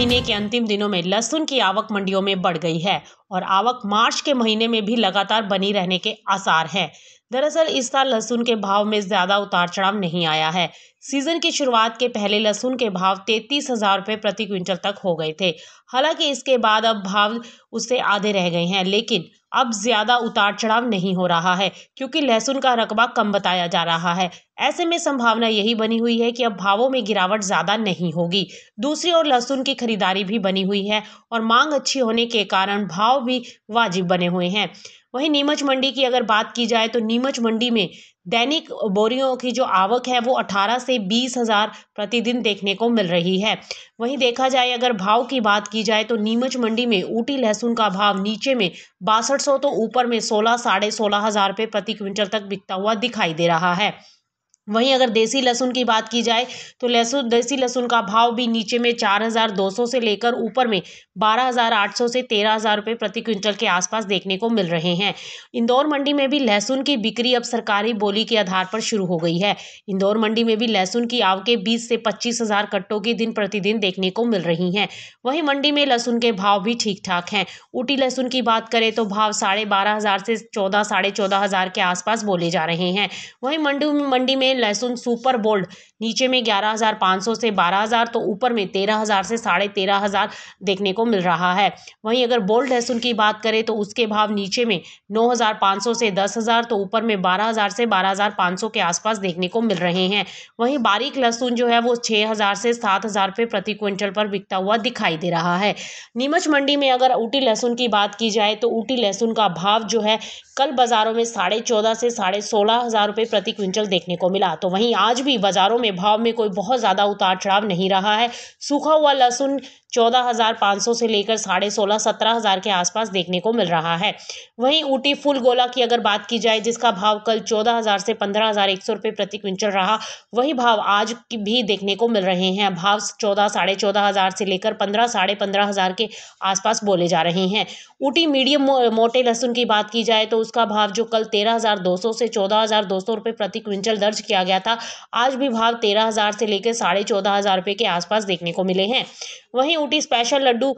महीने के अंतिम दिनों में लहसुन की आवक मंडियों में बढ़ गई है और आवक मार्च के महीने में भी लगातार बनी रहने के आसार हैं दरअसल इस साल लहसुन के भाव में ज़्यादा उतार चढ़ाव नहीं आया है सीजन की शुरुआत के पहले लहसुन के भाव तैतीस हज़ार रुपये प्रति क्विंटल तक हो गए थे हालांकि इसके बाद अब भाव उससे आधे रह गए हैं लेकिन अब ज़्यादा उतार चढ़ाव नहीं हो रहा है क्योंकि लहसुन का रकबा कम बताया जा रहा है ऐसे में संभावना यही बनी हुई है कि अब भावों में गिरावट ज़्यादा नहीं होगी दूसरी ओर लहसुन की खरीदारी भी बनी हुई है और मांग अच्छी होने के कारण भाव भाव भी वाजिब बने हुए हैं वहीं नीमच मंडी की अगर बात की जाए तो नीमच मंडी में दैनिक बोरियों की जो आवक है वो 18 से बीस हज़ार प्रतिदिन देखने को मिल रही है वहीं देखा जाए अगर भाव की बात की जाए तो नीमच मंडी में ऊटी लहसुन का भाव नीचे में बासठ सौ तो ऊपर में सोलह साढ़े सोलह हज़ार रुपये प्रति क्विंटल तक बिकता हुआ दिखाई दे रहा है वहीं अगर देसी लहसुन की बात की जाए तो लहसुन देसी लहसुन का भाव भी नीचे में चार हज़ार दो सौ से लेकर ऊपर में बारह हज़ार आठ सौ से तेरह हज़ार रुपये प्रति क्विंटल के आसपास देखने को मिल रहे हैं इंदौर मंडी में भी लहसुन की बिक्री अब सरकारी बोली के आधार पर शुरू हो गई है इंदौर मंडी में भी लहसुन की आवके बीस से पच्चीस हज़ार कट्टों की दिन प्रतिदिन देखने को मिल रही हैं वहीं मंडी में लहसुन के भाव भी ठीक ठाक हैं ऊटी लहसुन की बात करें तो भाव साढ़े बारह हज़ार से चौदह साढ़े चौदह हज़ार के आसपास बोले जा रहे हैं वहीं मंडी मंडी में लहसुन सुपर बोल्ड नीचे में ग्यारह हज़ार पाँच सौ से बारह हज़ार तो ऊपर में तेरह हज़ार से साढ़े तेरह हज़ार देखने को मिल रहा है वहीं अगर बोल्ड लहसुन की बात करें तो उसके भाव नीचे में नौ हज़ार पाँच सौ से दस हज़ार तो ऊपर में बारह हज़ार से बारह हज़ार पाँच सौ के आसपास देखने को मिल रहे हैं वहीं बारीक लहसुन जो है वो छः हज़ार से सात हज़ार रुपये प्रति क्विंटल पर बिकता हुआ दिखाई दे रहा है नीमच मंडी में अगर ऊटी लहसुन की बात की जाए तो ऊटी लहसुन का भाव जो है कल बाज़ारों में साढ़े चौदह से साढ़े सोलह हज़ार रुपये प्रति क्विंटल देखने को मिला मिला तो वहीं आज भी बाज़ारों में भाव में कोई बहुत ज़्यादा उतार चढ़ाव नहीं रहा है सूखा हुआ लहसुन चौदह हज़ार पाँच सौ से लेकर साढ़े सोलह सत्रह हज़ार के आसपास देखने को मिल रहा है वहीं ऊटी फुल गोला की अगर बात की जाए जिसका भाव कल चौदह हज़ार से पंद्रह हज़ार एक सौ रुपये प्रति क्विंटल रहा वही भाव आज भी देखने को मिल रहे हैं भाव चौदह साढ़े चौदह हज़ार से लेकर पंद्रह साढ़े पंद्रह हज़ार के आसपास बोले जा रहे हैं ऊटी मीडियम मोटे लहसुन की बात की जाए तो उसका भाव जो कल तेरह हज़ार दो सौ से चौदह हज़ार दो सौ रुपये प्रति क्विंटल दर्ज किया गया था आज भी भाव तेरह हज़ार से लेकर साढ़े चौदह हज़ार रुपए के आसपास देखने को मिले हैं वहीं ऊटी स्पेशल लड्डू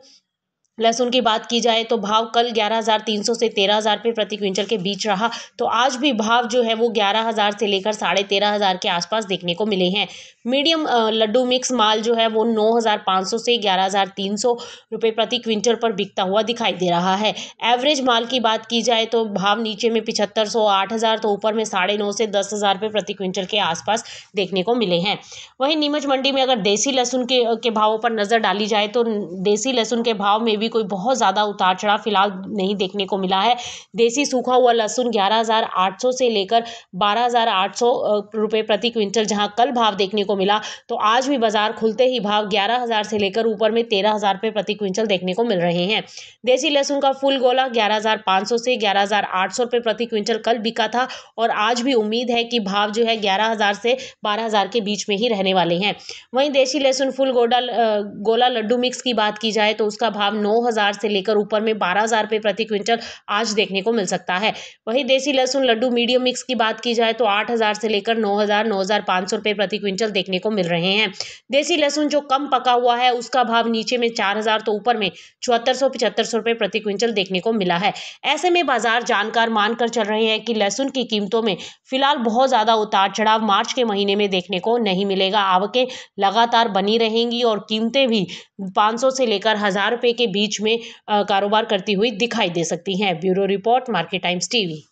लहसुन की बात की जाए तो भाव कल ग्यारह हज़ार तीन सौ से तेरह हज़ार रुपये प्रति क्विंटल के बीच रहा तो आज भी भाव जो है वो ग्यारह हज़ार से लेकर साढ़े तेरह हज़ार के आसपास देखने को मिले हैं मीडियम लड्डू मिक्स माल जो है वो नौ हज़ार पाँच सौ से ग्यारह हज़ार तीन सौ रुपये प्रति क्विंटल पर बिकता हुआ दिखाई दे रहा है एवरेज माल की बात की जाए तो भाव नीचे में पिछहत्तर सौ आठ हज़ार तो ऊपर में साढ़े नौ से दस हज़ार रुपये प्रति क्विंटल के आसपास देखने को मिले हैं वहीं नीमच मंडी में अगर देसी लहसुन के के भावों पर नज़र डाली जाए तो देसी लहसुन के भाव में भी कोई बहुत ज़्यादा उतार चढ़ाव फिलहाल नहीं देखने को मिला है देसी सूखा हुआ लहसुन ग्यारह से लेकर बारह हज़ार प्रति क्विंटल जहाँ कल भाव देखने को मिला तो आज भी बाजार खुलते ही भाव ग्यारह से लेकर ऊपर में तेरह हज़ार प्रति क्विंटल देखने को मिल रहे हैं देसी लहसुन का फुल गोला ग्यारह हज़ार पाँच सौ से ग्यारह हज़ार आठ सौ रुपये प्रति क्विंटल कल बिका था और आज भी उम्मीद है कि भाव जो है ग्यारह हज़ार से बारह हज़ार के बीच में ही रहने वाले हैं वहीं देसी लहसुन फुल गोडा गोला लड्डू मिक्स की बात की जाए तो उसका भाव नौ नौ हज़ार से लेकर ऊपर में बारह हज़ार रुपये प्रति क्विंटल आज देखने को मिल सकता है वहीं देसी लहसुन लड्डू मीडियम मिक्स की बात की जाए तो आठ हज़ार से लेकर नौ हज़ार नौ हज़ार पाँच सौ रुपये प्रति क्विंटल देखने को मिल रहे हैं देसी लहसुन जो कम पका हुआ है उसका भाव नीचे में चार हज़ार तो ऊपर में चौहत्तर सौ पचहत्तर सौ रुपये प्रति क्विंटल देखने को मिला है ऐसे में बाजार जानकार मानकर चल रहे हैं कि लहसुन की कीमतों में फिलहाल बहुत ज़्यादा उतार चढ़ाव मार्च के महीने में देखने को नहीं मिलेगा आवकें लगातार बनी रहेंगी और कीमतें भी 500 से लेकर हज़ार रुपए के बीच बीच में कारोबार करती हुई दिखाई दे सकती हैं bureau report Market Times TV